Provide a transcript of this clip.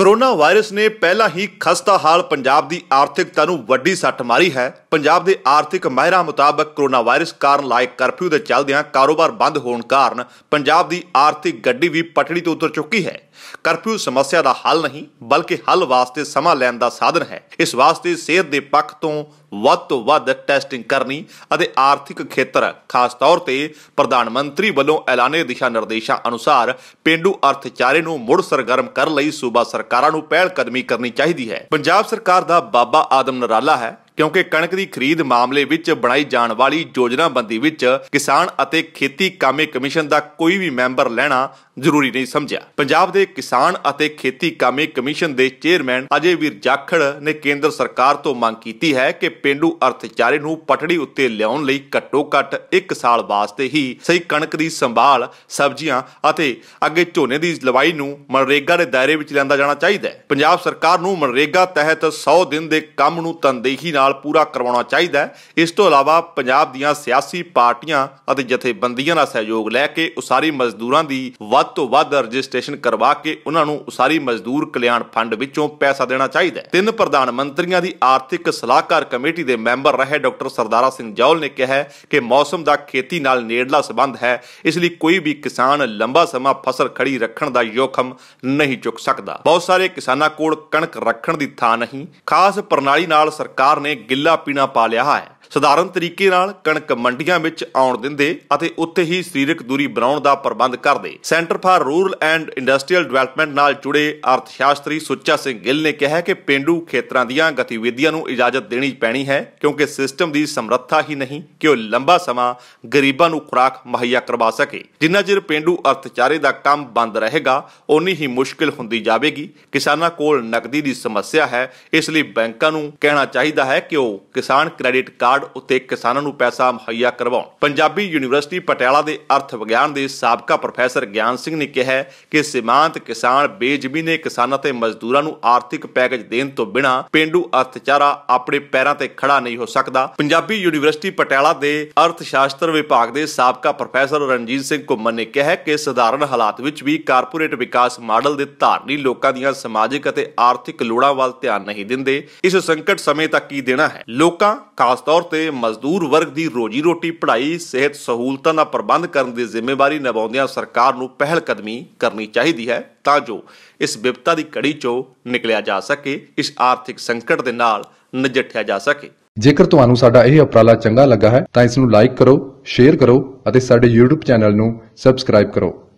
corona virus ਨੇ ਪਹਿਲਾਂ ਹੀ ਖਸਤਾ ਹਾਲ ਪੰਜਾਬ ਦੀ ਆਰਥਿਕਤਾ ਨੂੰ ਵੱਡੀ ਸੱਟ ਮਾਰੀ ਹੈ ਪੰਜਾਬ ਦੇ ਆਰਥਿਕ ਮਾਹਿਰਾਂ ਮੁਤਾਬਕ ਕਰੋਨਾ ਵਾਇਰਸ ਕਾਰਨ ਲਾਇਕ ਕਰਫਿਊ ਦੇ ਚੱਲਦਿਆਂ ਕਾਰੋਬਾਰ ਬੰਦ ਹੋਣ ਕਾਰਨ ਪੰਜਾਬ ਦੀ ਆਰਥਿਕ ਗੱਡੀ ਵੀ ਪਟੜੀ ਤੋਂ ਉਤਰ ਚੁੱਕੀ ਹੈ ਕਰਫਿਊ ਸਮੱਸਿਆ ਦਾ ਹੱਲ ਨਹੀਂ ਬਲਕਿ ਹੱਲ ਵਾਸਤੇ ਸਮਾਂ ਲੈਣ ਦਾ ਸਾਧਨ ਹੈ ਇਸ ਵਾਸਤੇ ਸਿਹਤ ਦੇ ਪੱਖ ਤੋਂ ਵੱਧ ਤੋਂ ਵੱਧ ਟੈਸਟਿੰਗ ਕਰਨੀ ਅਤੇ ਆਰਥਿਕ ਖੇਤਰ ਖਾਸ ਤੌਰ ਤੇ ਪ੍ਰਧਾਨ ਮੰਤਰੀ ਵੱਲੋਂ ਐਲਾਨੇ ਦਿਸ਼ਾ ਨਿਰਦੇਸ਼ਾਂ ਅਨੁਸਾਰ ਪਿੰਡੂ ਅਰਥਚਾਰੇ ਨੂੰ ਮੁੜ ਸਰਗਰਮ ਕਰਨ ਲਈ ਸੂਬਾ ਸਰਕਾਰਾਂ ਨੂੰ ਪਹਿਲ ਕਦਮੀ ਕਰਨੀ ਚਾਹੀਦੀ ਹੈ ਪੰਜਾਬ ਸਰਕਾਰ ਦਾ ਬਾਬਾ ਆਦਮ ਨਰਾਲਾ ਹੈ ਕਿਉਂਕਿ ਕਣਕ ਦੀ ਖਰੀਦ ਮਾਮਲੇ ਵਿੱਚ ਬਣਾਈ ਜਾਣ ਵਾਲੀ ਯੋਜਨਾਬੰਦੀ ਵਿੱਚ ਕਿਸਾਨ ਅਤੇ ਖੇਤੀ ਕਾਮੇ ਕਮਿਸ਼ਨ ਦਾ ਕੋਈ ਵੀ ਮੈਂਬਰ ਲੈਣਾ ਜ਼ਰੂਰੀ ਨਹੀਂ ਸਮਝਿਆ ਪੰਜਾਬ ਦੇ ਕਿਸਾਨ ਅਤੇ ਖੇਤੀ ਕਾਮੇ ਕਮਿਸ਼ਨ ਦੇ ਚੇਅਰਮੈਨ ਅਜੇ ਵੀਰ ਜਾਖੜ ਨੇ ਕੇਂਦਰ ਸਰਕਾਰ ਤੋਂ ਮੰਗ ਕੀਤੀ ਹੈ ਕਿ ਪਿੰਡੂ ਅਰਥਚਾਰੇ ਨੂੰ ਪਟੜੀ ਉੱਤੇ ਲਿਆਉਣ ਲਈ ਘੱਟੋ-ਘੱਟ 1 ਸਾਲ ਵਾਸਤੇ ਹੀ ਸਹੀ ਕਣਕ ਦੀ ਸੰਭਾਲ ਸਬਜ਼ੀਆਂ ਅਤੇ ਅੱਗੇ ਝੋਨੇ ਦੀ ਲਵਾਈ ਨੂੰ ਮਨਰੇਗਾ ਦੇ ਦਾਇਰੇ ਵਿੱਚ ਲਿਆਂਦਾ ਜਾਣਾ ਚਾਹੀਦਾ ਹੈ ਪੰਜਾਬ ਸਰਕਾਰ ਨੂੰ ਮਨਰੇਗਾ ਤਹਿਤ 100 ਦਿਨ ਦੇ ਕੰਮ ਨੂੰ ਤਨਦੇਹੀ ਨਾਲ ਨਾਲ ਪੂਰਾ ਕਰਵਾਉਣਾ ਚਾਹੀਦਾ ਹੈ ਇਸ ਤੋਂ ਇਲਾਵਾ ਪੰਜਾਬ ਦੀਆਂ ਸਿਆਸੀ ਪਾਰਟੀਆਂ ਅਤੇ ਜਥੇਬੰਦੀਆਂ ਦਾ ਸਹਿਯੋਗ ਲੈ ਕੇ ਉਸਾਰੀ ਮਜ਼ਦੂਰਾਂ ਦੀ ਵੱਧ ਤੋਂ ਵੱਧ ਰਜਿਸਟ੍ਰੇਸ਼ਨ ਕਰਵਾ ਕੇ ਉਹਨਾਂ ਨੂੰ ਉਸਾਰੀ ਮਜ਼ਦੂਰ ਕਲਿਆਣ ਫੰਡ ਵਿੱਚੋਂ ਪੈਸਾ ਦੇਣਾ ਚਾਹੀਦਾ ਹੈ ਤਿੰਨ ਪ੍ਰਧਾਨ ਮੰਤਰੀਆਂ ਦੀ ਆਰਥਿਕ ਸਲਾਹਕਾਰ ਕਮੇਟੀ ਦੇ ਮੈਂਬਰ ਰਹੇ ਡਾਕਟਰ ਸਰਦਾਰਾ ਸਿੰਘ ਜੌਲ ਨੇ ਕਿਹਾ ਕਿ ਮੌਸਮ ਦਾ ਖੇਤੀ ਨਾਲ ਨੇੜਲਾ ਸਬੰਧ ਹੈ ਇਸ ਲਈ ਕੋਈ ਵੀ ਕਿਸਾਨ ਲੰਬਾ ਸਮਾਂ ਫਸਲ ਖੜੀ ਰੱਖਣ ਦਾ ਯੋਖਮ ਨਹੀਂ ਚੁੱਕ ਸਕਦਾ ਬਹੁਤ ਸਾਰੇ ਕਿਸਾਨਾਂ ਕੋਲ ਕਣਕ ਰੱਖਣ ਦੀ ਥਾਂ ਨਹੀਂ ਖਾਸ ਪ੍ਰਣਾਲੀ ਨਾਲ ਸਰਕਾਰ ਨੇ ਗਿੱਲਾ ਪੀਣਾ ਪਾ ਲਿਆ ਹੈ ਸਧਾਰਨ ਤਰੀਕੇ ਨਾਲ ਕਣਕ ਮੰਡੀਆਂ ਵਿੱਚ ਆਉਣ ਦਿੰਦੇ ਅਤੇ ਉੱਥੇ ਹੀ ਸਰੀਰਕ ਦੂਰੀ ਬਣਾਉਣ ਦਾ ਪ੍ਰਬੰਧ ਕਰਦੇ centre for rural and industrial development ਨਾਲ ਜੁੜੇ ਅਰਥਸ਼ਾਸਤਰੀ ਸੁੱਚਾ ਸਿੰਘ ਗਿੱਲ ਨੇ ਕਿਹਾ ਕਿ ਪਿੰਡੂ ਖੇਤਰਾਂ ਦੀਆਂ ਗਤੀਵਿਧੀਆਂ ਨੂੰ ਇਜਾਜ਼ਤ ਦੇਣੀ ਪੈਣੀ ਹੈ ਕਿਉਂਕਿ ਸਿਸਟਮ ਦੀ ਸਮਰੱਥਾ ਹੀ ਨਹੀਂ ਕਿ ਉਹ ਲੰਬਾ ਸਮਾਂ ਗਰੀਬਾਂ ਨੂੰ ਖੁਰਾਕ ਮੁਹੱਈਆ ਕਰਵਾ ਸਕੇ ਜਿੰਨਾ ਚਿਰ ਪਿੰਡੂ ਅਰਥਚਾਰੇ ਦਾ ਕੰਮ ਬੰਦ ਰਹੇਗਾ ਉਨੀ ਹੀ ਮੁਸ਼ਕਲ ਹੁੰਦੀ ਜਾਵੇਗੀ ਕਿਸਾਨਾਂ ਕੋਲ ਨਕਦੀ ਦੀ ਸਮੱਸਿਆ ਹੈ ਇਸ ਲਈ ਬੈਂਕਾਂ ਨੂੰ ਕਹਿਣਾ ਚਾਹੀਦਾ ਹੈ ਕਿ ਉਹ ਕਿਸਾਨ ਕ੍ਰੈਡਿਟ ਕਾਰਡ ਕਾਰਡ ਉਤੇ ਕਿਸਾਨਾਂ ਨੂੰ ਪੈਸਾ ਮੁਹੱਈਆ ਕਰਵਾਉਣ ਪੰਜਾਬੀ ਯੂਨੀਵਰਸਿਟੀ ਪਟਿਆਲਾ ਦੇ ਅਰਥ ਵਿਗਿਆਨ ਦੇ ਸਾਬਕਾ ਪ੍ਰੋਫੈਸਰ ਗਿਆਨ ਸਿੰਘ ਨੇ ਕਿਹਾ ਕਿ ਸਿਮਾਂਤ ਕਿਸਾਨ ਬੇਜ਼ਮੀਨੇ ਕਿਸਾਨਾਂ ਤੇ ਮਜ਼ਦੂਰਾਂ ਨੂੰ ਆਰਥਿਕ ਪੈਕੇਜ ਦੇਣ ਤੋਂ ਬਿਨਾਂ ਪਿੰਡੂ ਅਰਥਚਾਰਾ ਆਪਣੇ ਪੈਰਾਂ ਤੇ ਖੜਾ ਨਹੀਂ ਹੋ ਸਕਦਾ ਪੰਜਾਬੀ ਯੂਨੀਵਰਸਿਟੀ ਪਟਿਆਲਾ ਦੇ ਅਰਥ ਸ਼ਾਸਤਰ ਵਿਭਾਗ ਦੇ ਸਾਬਕਾ ਪ੍ਰੋਫੈਸਰ ਰਣਜੀਤ ਸਿੰਘ ਘੁੰਮਣ ਨੇ ਕਿਹਾ ਕਿ ਸਧਾਰਨ ਹਾਲਾਤ ਵਿੱਚ ਵੀ ਕਾਰਪੋਰੇਟ ਵਿਕਾਸ ਮਾਡਲ ਦੇ ਧਾਰਨੀ ਲੋਕਾਂ ਦੀਆਂ ਸਮਾਜਿਕ ਅਤੇ ਆਰਥਿਕ ਲੋੜਾਂ ਵੱਲ ਧਿਆਨ ਨਹੀਂ ਦਿੰਦੇ ਇਸ ਸੰਕਟ ਸਮੇਂ ਤੱਕ ਕੀ ਦੇਣਾ ਹੈ ਲੋਕਾਂ ਖਾਸ ਤੌਰ ਤੌਰ ਤੇ ਮਜ਼ਦੂਰ ਵਰਗ ਦੀ ਰੋਜੀ ਰੋਟੀ ਪੜ੍ਹਾਈ ਸਿਹਤ ਸਹੂਲਤਾਂ ਦਾ ਪ੍ਰਬੰਧ ਕਰਨ ਦੀ ਜ਼ਿੰਮੇਵਾਰੀ ਨਿਭਾਉਂਦਿਆਂ ਸਰਕਾਰ ਨੂੰ ਪਹਿਲ ਕਦਮੀ ਕਰਨੀ ਚਾਹੀਦੀ ਹੈ ਤਾਂ ਜੋ ਇਸ ਵਿਪਤਾ ਦੀ ਕੜੀ ਚੋਂ ਨਿਕਲਿਆ ਜਾ ਸਕੇ ਇਸ ਆਰਥਿਕ ਸੰਕਟ ਦੇ ਨਾਲ ਨਜਿੱਠਿਆ ਜਾ ਸਕੇ ਜੇਕਰ ਤੁਹਾਨੂੰ ਸਾਡਾ ਇਹ ਉਪਰਾਲਾ ਚੰਗਾ ਲੱਗਾ ਹੈ ਤਾਂ ਇਸ ਨੂੰ ਲਾਈਕ ਕਰੋ ਸ਼ੇਅਰ ਕਰੋ ਅਤੇ ਸਾਡੇ YouTube ਚੈਨਲ ਨੂੰ ਸਬਸਕ੍ਰਾਈਬ ਕਰੋ